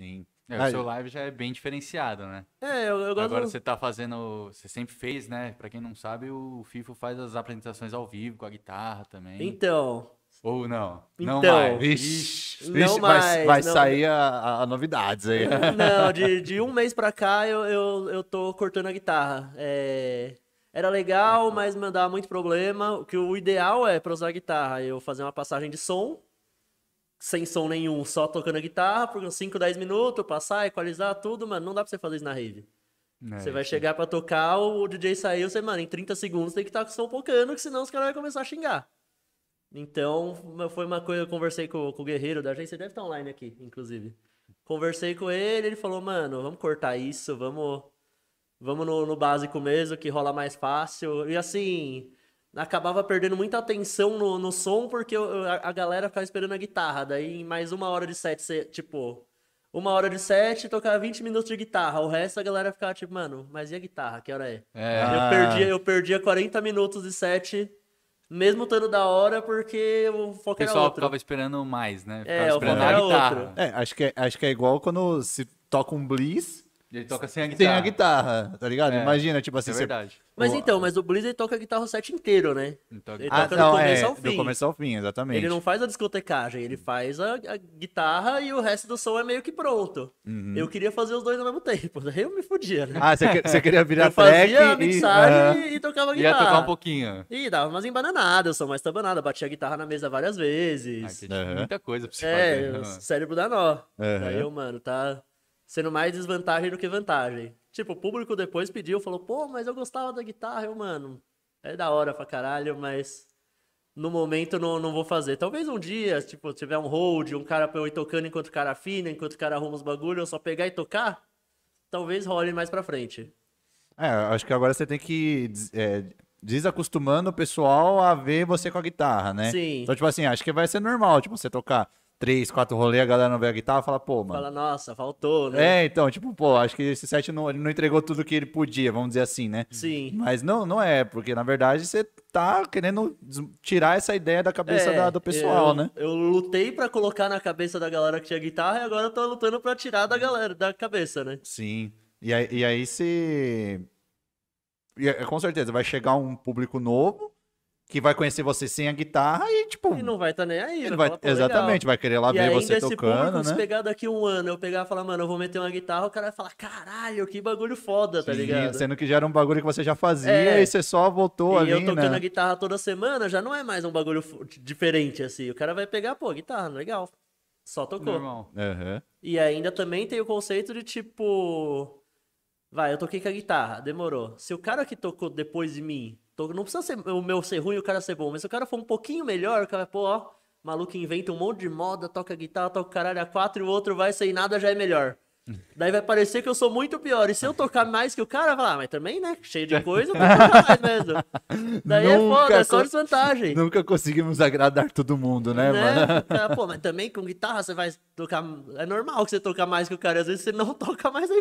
Sim. É, o seu live já é bem diferenciado, né? É, eu, eu gosto. Agora você tá fazendo. Você sempre fez, né? Pra quem não sabe, o FIFO faz as apresentações ao vivo com a guitarra também. Então. Ou não? Então, não mais. Vixe, não mais, vai, vai não. sair a, a, novidades aí. Não, de, de um mês pra cá eu, eu, eu tô cortando a guitarra. É, era legal, mas me dava muito problema. Que o ideal é pra usar a guitarra eu fazer uma passagem de som sem som nenhum, só tocando a guitarra por uns 5, 10 minutos, passar, equalizar tudo, mano, não dá pra você fazer isso na rave. É, você vai sim. chegar para tocar, o DJ saiu, você, mano, em 30 segundos tem que estar tá com o som tocando, que senão os caras vão começar a xingar. Então, foi uma coisa, eu conversei com, com o guerreiro da agência, deve estar tá online aqui, inclusive. Conversei com ele, ele falou, mano, vamos cortar isso, vamos, vamos no, no básico mesmo, que rola mais fácil. E assim, acabava perdendo muita atenção no, no som, porque eu, a, a, galera ficava esperando a guitarra. Daí, em mais uma hora de set, você, tipo, uma hora de set, tocava 20 minutos de guitarra. O resto a galera ficava tipo, mano, mas e a guitarra? Que hora é? é. Eu, ah. perdia, eu perdia 40 minutos de set. Mesmo estando da hora, porque o foco o pessoal era outro. ficava esperando mais, né? É, ficava é, esperando o foco era outro. É, acho que, é, acho que é igual quando se toca um bliss, ele toca sem a guitarra. Sem a guitarra, tá ligado? É, Imagina, tipo assim. É verdade. Você... Mas então, mas o Blizzard toca a guitarra o set inteiro, né? Então, ele ah, toca não, do começo é, ao fim. Do começo ao fim, exatamente. Ele não faz a discotecagem, ele faz a, a guitarra e o resto do som é meio que pronto. Uhum. Eu queria fazer os dois ao mesmo tempo, daí né? eu me fudia, né? Ah, você queria virar eu track fazia e... a mixagem uhum. e, tocava a guitarra. Ia tocar um pouquinho. E dava umas embananadas, eu sou mais tabanada, batia a guitarra na mesa várias vezes. Ah, uhum. muita coisa pra você é, fazer. É, o né? cérebro dá nó. Daí eu, mano, tá sendo mais desvantagem do que vantagem. Tipo, o público depois pediu, falou, pô, mas eu gostava da guitarra, eu, mano, é da hora pra caralho, mas no momento não, não vou fazer. Talvez um dia, tipo, tiver um hold, um cara pra eu ir tocando enquanto o cara afina, enquanto o cara arruma os bagulho, eu só pegar e tocar, talvez role mais pra frente. É, acho que agora você tem que é, desacostumando o pessoal a ver você com a guitarra, né? Sim. Então, tipo assim, acho que vai ser normal, tipo, você tocar três, quatro rolês, a galera não vê a guitarra e fala, pô, mano. Fala, nossa, faltou, né? É, então, tipo, pô, acho que esse set não, ele não entregou tudo que ele podia, vamos dizer assim, né? Sim. Mas não, não é, porque na verdade você tá querendo tirar essa ideia da cabeça é, da, do pessoal, eu, né? Eu lutei para colocar na cabeça da galera que tinha guitarra e agora eu tô lutando para tirar da hum. galera, da cabeça, né? Sim. E aí, e aí se. E, é, com certeza, vai chegar um público novo que vai conhecer você sem a guitarra e, tipo. E não vai estar tá nem aí. Ele vai, falar, exatamente, legal. vai querer lá e ver ainda você esse tocando. Público, né? Se pegar daqui um ano, eu pegar e falar, mano, eu vou meter uma guitarra, o cara vai falar, caralho, que bagulho foda, tá Sim, tá ligado? Sendo que já era um bagulho que você já fazia é. e você só voltou e ali. E eu tocando né? a guitarra toda semana já não é mais um bagulho diferente, assim. O cara vai pegar, pô, guitarra, legal. Só tocou. Normal. Uhum. E ainda também tem o conceito de, tipo Vai, eu toquei com a guitarra, demorou. Se o cara que tocou depois de mim, tocou, não precisa ser o meu ser ruim e o cara ser bom, mas se o cara for um pouquinho melhor, o cara vai, pô, ó, maluco inventa um monte de moda, toca guitarra, toca o caralho a quatro e o outro vai sem nada já é melhor. Daí vai parecer que eu sou muito pior. E se eu tocar mais que o cara, vai lá, ah, mas também, né? Cheio de coisa, eu vou tocar mais mesmo. Daí é nunca é foda, é só desvantagem. Nunca conseguimos agradar todo mundo, né, né? mano? Cara, pô, mas também com guitarra você vai tocar. É normal que você tocar mais que o cara. Às vezes você não toca mais aí